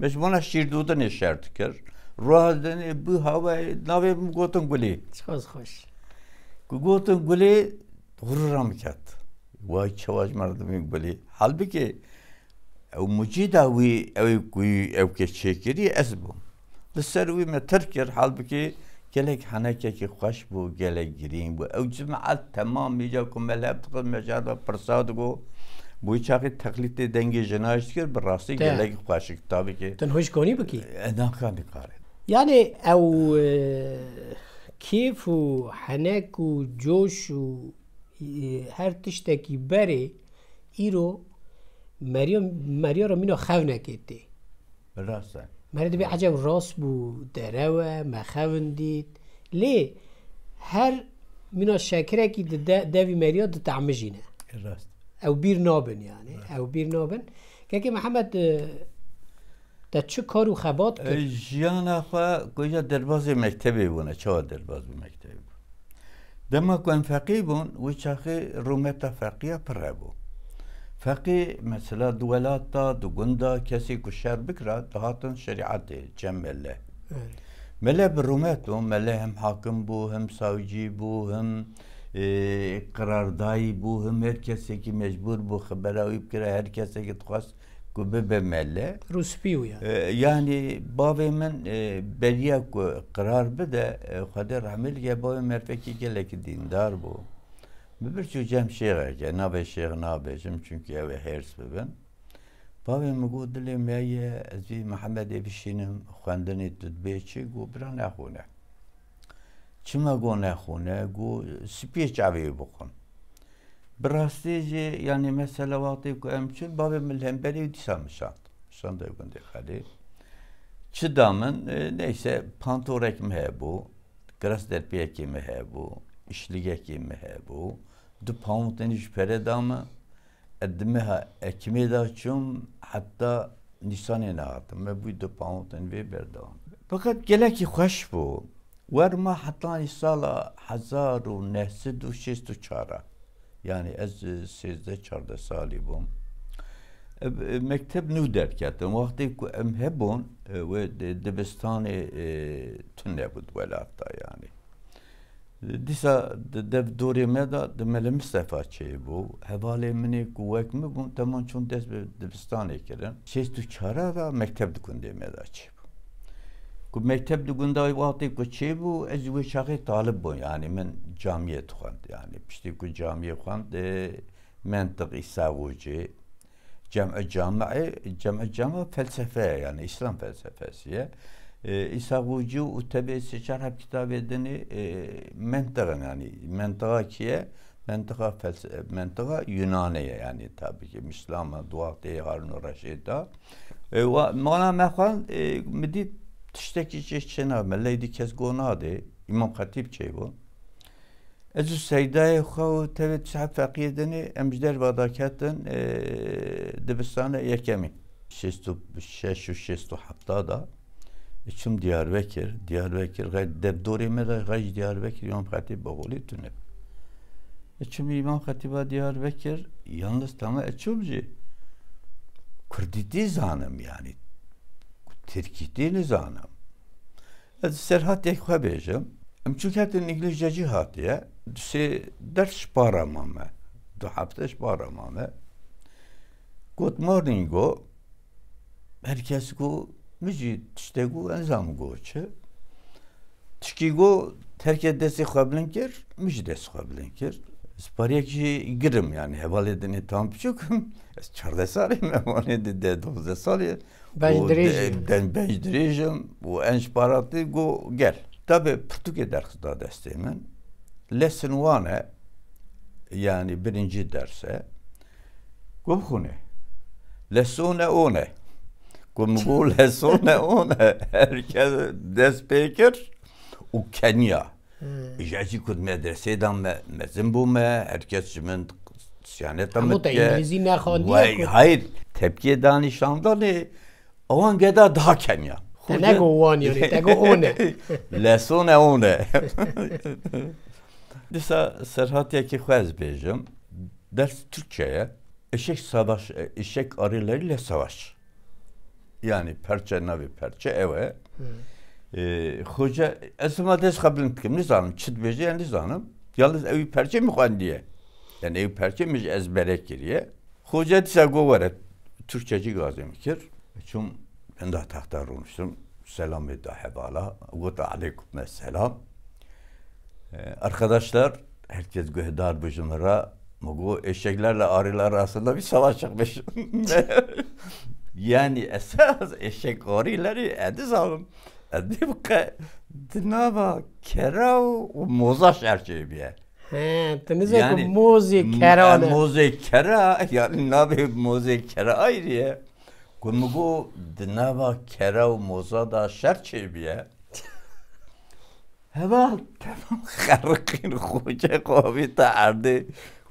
مجبونه شیر دودن شرط کرد راه دنی بی هوای ناوی گوتن گلی خوش خوش گوتن گلی غرورم کرد وای مردم مردمی بله حال بکه او مجید اوی اوی کوی او که کری از بوم لسر اوی ما ترکر حال بکی گلک حنکه که خوش بو گلک گرین بو او جمعات تمام میجا که ملعب تقل مجاد و پرساد گو بوی چاقی تقلید دنگی جنایش کرد بر راستی گلک خوش کتابی که تنهوش کنی بکی؟ ناکانی کاره یعنی او کیف و حنک و جوش هر تشتکی بره ای رو مریا مریا رو مینا خو نکیده راست مرد به عجب راست بو ما مخون دید لی هر مینا شکره کی دوی مریا دو تعمجینه راست او بیر نابن یعنی او بیر نابن که که محمد تا چه کارو خبات کرد؟ جیان خواه گویا درباز مکتبی بونه چه درباز مکتبی دما که این بون و چاقی رومتا فقی اپره فقیه فقی مثلا دولاتا دو کسی که شر بکرا دهاتن شریعت جمع مله مله بر رومتو مله هم حاکم بو هم ساوجی بو هم قرارداری بو هم هر کسی که مجبور بو خبره اوی بکره هر کسی که تخواست ku bibemelle. Ruspiyu ee, yani. E, yani bavê min e, beriya ku qirar bide Xwedê rahmel ye bavê mervekî gelekî dîndar bû. Bibir çû cem şêxeke nabe şêx nabêjim çünkü ew ê hêrs bibin. Bavê min got dilê me ye ez vî Mihemedê bişînim xwendinê tu dibê çi got bira nexûne. Çima got nexûne got spiyê çavê bixwin. براستی یعنی مثلا وقتی که امچون باب ملهم بری دیسم شد شان da uygun değil hali. Çıdamın e, neyse pantorek mi he bu, gras derpiyek mi he bu, işligek mi he bu, du pamutun iş peredamı, edmiha ekmeği de açım, hatta nisan ne attım ve bu du pamutun ve berdam. Fakat gele ki hoş bu, verma hatta nisala hazaru nehsidu şestu yani ez sizde çarda salibum. E, e, mektep nü derketim. Vakti ku em hebon e, ve debistani tünne bud velafta yani. Disa dev dori meda de mele mistefa çeyi bu. Hevale mini kuvvek mi bun tamam çun des debistani kirin. Şey tu çara da mektep dikun demeda çeyi bu. Ku mektep dugunda vakti ku çi bu ez bu şakı talip bu yani men camiye tuhan yani pişti ku camiye tuhan e, mentik isavuci cem'i cami'i cem'i cami felsefe yani İslam felsefesiye e, isavucu utebi seçer hep kitap edeni e, mentiğin yani mentığa kiye mentığa felsefe mentığa Yunaniye yani tabii ki İslam'a dua diye Harun Raşid'a e, ve mana mekhan e, tişteki çeşçena şey me leydi kes gonade İmam Hatip çeybo. Ez seydaya xaw tevet çap faqiyedeni emjder vadakaten dibistana yekemi. Şestu şeşu şestu hafta da içim Diyarbakır, Diyarbakır gayet debdori me de gayet Diyarbakır İmam Hatip boğuli tünep. İçim İmam Hatip'a Diyarbakır yalnız tamam içimci. E, Kurdidi zanım yani ترکی دی نزانم از سرحت یک خواه بیجم ام چون که در انگلیس جی هاتیه سی درس بارمامه دو هفتش بارمامه گوت مورنینگو herkes go müci işte go enzam go çe. Tiki go terk edesi kablenkir, müci des kablenkir. Spariye ki girim yani heval edeni tam çok. Çarda salim evane de de dozda salim. بەدرێژم و ئەنجپاراتی گۆ گەل تا بێ پرتوکێ دەرخدا دەستێ من لە سنوانە ینی برنجی دەرسە گۆ بخونێ لە سۆنە ئۆنە گمگۆ لە سۆنە ئۆنە هەرکە دەست پێ کرد و کەنیا ژاجی کورد مدرسه مەزم بوومە هەرکەس من سیانێتە تەپکیە geda daha Kenya. ئەوان گەدا داکەنیا لە سۆنەونە دیسا سەرهاتێکی خوێز بێژم Ders Türkçe'ye eşek savaş e, eşek arılarıyla savaş. Yani perçe navi perçe eve. Ee, hoca esma des kabul ettim nizanım çıt bece yani nizanım. Yalnız evi perçe mi kan diye. Yani evi perçe mi ezbere giriye. Hoca dise govare Türkçeci gazemikir. E, Çünkü عندها تحت رونشتم selam ve dahevala. Ve aleyküm selam. Ee, arkadaşlar herkes göhdar bıcınlara bu eşeklerle arılar arasında bir savaş çıkmış. [laughs] yani esas eşek arıları edi salım. Edi bu ka dinava kerav mozaş her şey bir yer. He, denize yani, mozi kera. E, mozi kera yani ne yapayım mozi kera ayrı ya. Gumgu dinava kerav mozada şerçe biye. Heva tamam xarqin xoca qovi ta ardı.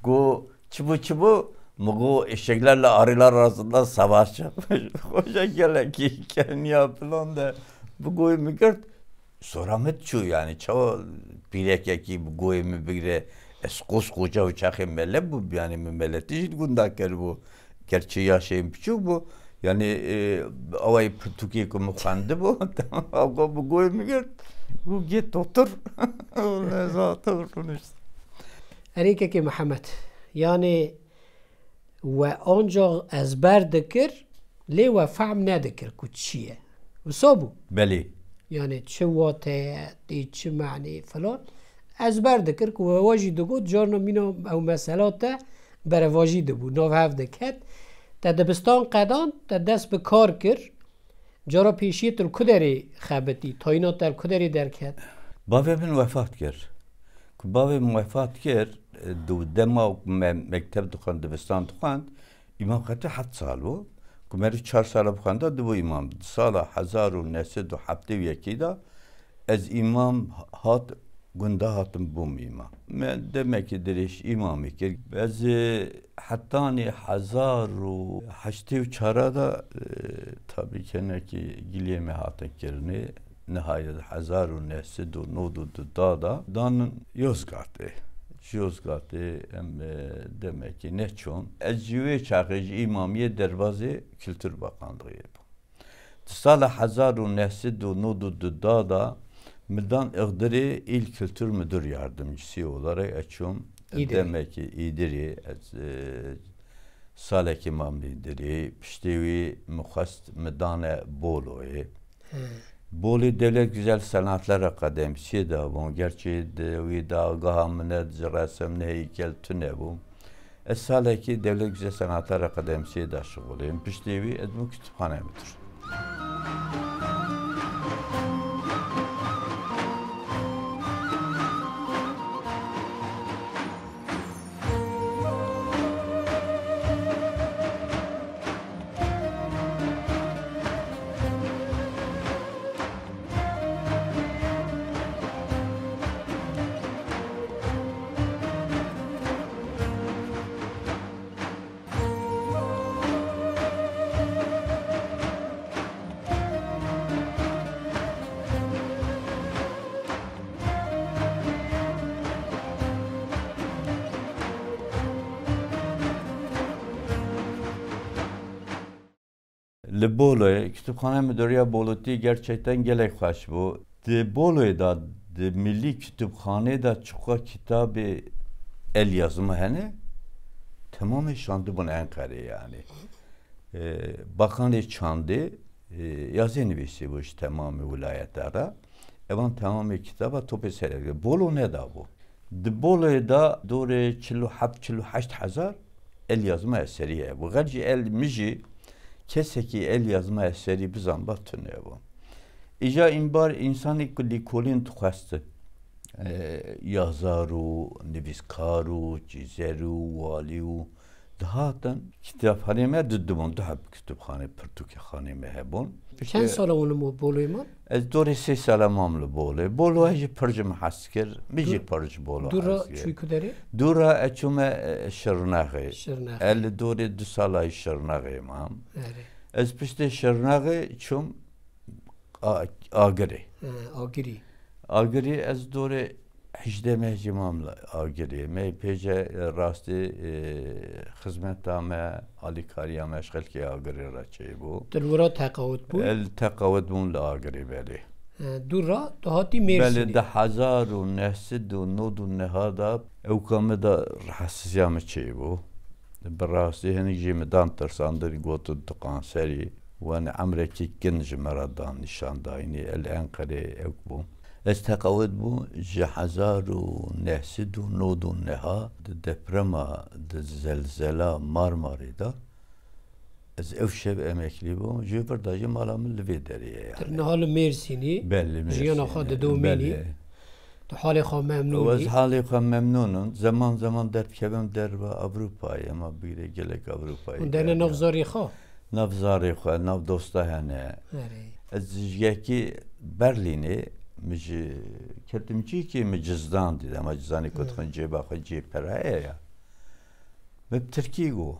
Go çıbı çıbı Mugu eşeklerle arılar arasında savaş çıkmış. Hoca [laughs] gele ki Kenya falan da bu goyu mu gört? Soramet çu yani çava bilek ya ki bu goyu mu bire es koskoca uçak emmele bu yani milleti jid gundaker bu. Gerçi yaşayın piçu bu. یعنی آوای پرتوکی که مخنده بود آقا بگوی میگرد گو گی توتر نزاعت برونشت که محمد یعنی و آنجا از بر دکر لی و فهم ندکر که چیه و سابو بله یعنی چه واته دی چه معنی فلان از بر دکر که واجی دو گود جارنا مینا او مسئلات بر واجی بود نو هفته کت در دبستان قدان در دست به کار کرد جارا پیشی تر کدری خبتی اینا در کدری در کرد باوی من وفات کرد باوی من وفات کرد دو دما مکتب دخان دبستان دخان امام قطع حد سال بود که مری چهار سال بخونده دو امام سال هزار و نسد و هفته و یکی دا از امام هات Gunda bu bumima. Me demekî diriş imamı kir. Ez hattani hazar u haştiv çarada e, tabi ki giliyemi hatın kirni nihayet hazar u nehsidu nudu da da danın yozgatı. Yozgat'ı hem e, demek ki ne çon. Ecvi çakıcı imamiye derbazı Kültür Bakanlığı yapın. Sala Hazaru Nehsidu Nudu da da Mildan iğdiri İl Kültür Müdür Yardımcısı olarak açım. İdiri. Demek ki İdiri, e, Salek İmam İdiri, Piştevi Muhast Midane boluyu. Bolu Devlet Güzel Sanatlar Akademisi de bu. Gerçi devi da gahamne resim heykel tüne bu. Es Saleki Devlet Güzel Sanatlar Akademisi de şuguluyum. Piştevi edbu kütüphane müdür. kütüphane müdürü boluttu gerçekten gelek var bu. De bolu da, de milli kütüphanede çıkan kitabı el yazımı hani tamamı şandı bunu Ankara yani. Ee, bakanı çandı e, yazı nivisi bu iş tamamı vilayetlere. Evan tamamı kitaba topu seyredildi. Bolu ne da bu? De Bolu'da doğru 47-48 hazar el yazma eseriye. Bu gerçi el mici Keseki el yazma eseri bir zamba tünevu. İca imbar insanı li kolin tukhastı. Ee, Yazaru, neviskaru, cizeru, valiu, هاتن کتابخانه ما ددمون ده کتابخانه پرتوکی خانه مه بون چند سال اون مو بولوی ما؟ از دور سه سال مل بوله بولو هجی پرجم حس کر میجی پرج بولو دورا چی کداری؟ دورا اچوم شرناغی شرناغی ال دور دو سالای شرناغی مام آره. از پشت شرناغی چوم آگری آگری آگری از دور هجده مهجی مام آو می راستی خدمت دامه علی کاری هم اشغل که آو را چه بو در ورا تقاوت ال تقاوت بو لآ گری بلی دور را دهاتی میرسی بله بلی ده هزار و نهسد و نود و نهاد او کامی ده رحسیسی هم چه بو بر راستی هنگ جیم دان ترساندر گوتو دقان سری وان عمره چی کنج مرا دان نشان داینی ال انقره اوک بو استقاوت بو هزار و نهسد و نود و نها ده دپرما ده زلزلا ماری دا از اف شب امکلی بوم جو برداجی مالا من لوی دریه یعنی تر نهال مرسینی بله مرسینی جیان خواه ده دومینی بله. تو حال خواه ممنونی از حال خواه ممنونم زمان زمان در بکبم در با اوروپایی اما بگیره گلک اروپای اون دنه نفزاری خواه نفزاری خواه نف دوسته هنه آره. از یکی برلینی میجی کردم چی که مجزدان دیدم جزانی کت خنجه با خنجه پرایه یا مب ترکی گو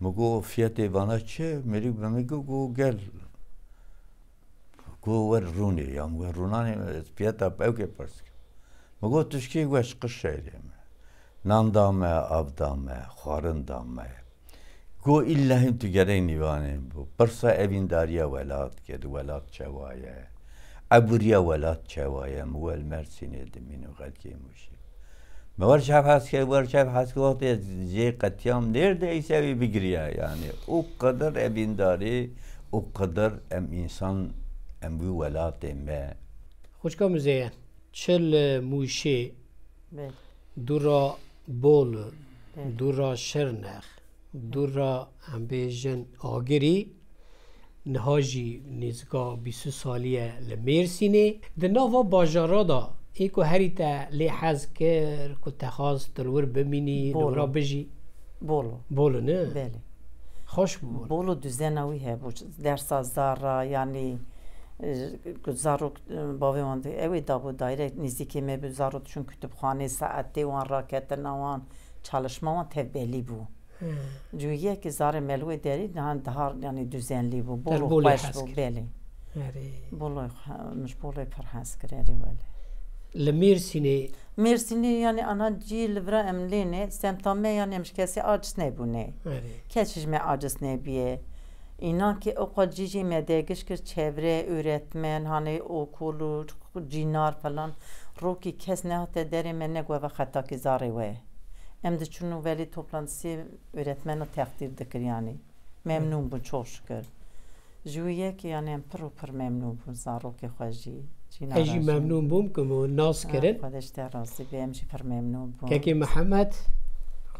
مگو فیت ایوانا چه میری به میگو گو گل گو ور رونی یا مگو رونانی فیت اپ اوکی پرس مگو تشکی گوش قش شیریم نان دامه آب دامه خوارن دامه گو هم تو گره نیوانه بو پرسا اوین داریا ولاد که دو ولاد وایه عبوریا ولات چوایم ول مرسینه دمینو غلکی موشی Mevar şef haske, mevar şef haske vakti ce katliam neredeyse bir bigriya yani. O kadar evindari, o kadar em insan em bu velat emme. Hoşka müzeye, çel muşi, dura bol, dura şernex, dura ambejin agiri, نهاجی نزگا 20 سالیه لمرسینه ده نوا باجارا دا ایکو هری تا لی حز کر کو تخواز تلور بمینی نورا بجی بولو بولو نه؟ بله خوش بولو بولو دوزنوی ها بود درس زارا یعنی گزارو باوی وان اوی دا بو دایرکت که می بزارو چون کتبخانه ساعت دیوان راکت نوان چالشما وان تبلی بو جو که زار ملوی داری نه دهار یعنی دوزنلی بو بولو خوش بو بلی بولو مش بولو پر حس کرده ولی لمیرسینی میرسینی یعنی انا جی لبرا املینی سمتامه یعنی مش کسی آجس نبوده کاشج می آجس نبیه اینا که اوقا جیجی مدگش کرد چهوره، اورتمن هانه اوکولو جینار فلان رو که کس نه داره، من نگوه و خطا که زاره وه Hem de çün veli toplantısı öğretmeni takdir dikir yani. جویه که یعنی پر و پر ممنون بون زارو که خواجی هجی ممنون بوم که مو ناس کرن خودش در پر ممنون که که محمد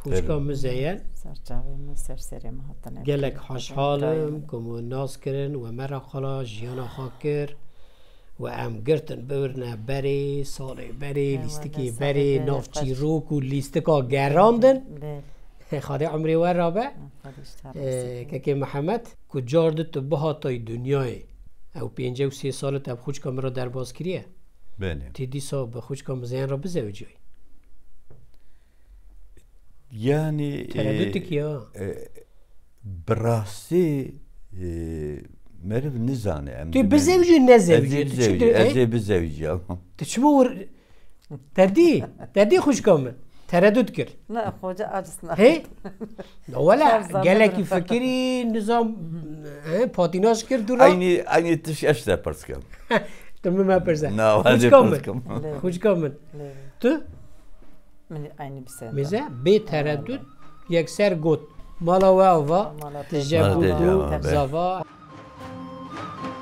خوشکا مزین سرچاوی مو سرسری محطنه گلک حشحالم که مو ناز کرن و مرا خلا خاکر و ام گرتن بورنه بری ساله بری بله، لیستکی بله، بری نافچی روک و لیستکا گراندن بله. [laughs] خاده عمری و رابع که که محمد کجار تو بها تای دنیای او پینجه و سی ساله تا بخوش کام در باز کریه بله تی دیسا به کام زین را بزه جای یعنی تردد یا براسی مرف نزانه ام تو بزوجي نزوجي ازي تو تشبور تردي تدی خوش کامل تردد کرد نه خود عجز نه هی ولا کی فکری نظام پاتیناش کرد دورا اینی اینی تش اش ده پرس کم تو می پرس نه خوش کامل خوش کامل تو من اینی بسیار میزه بی تردد یک سر گوت مالا و آوا تجربه زوا Thank you.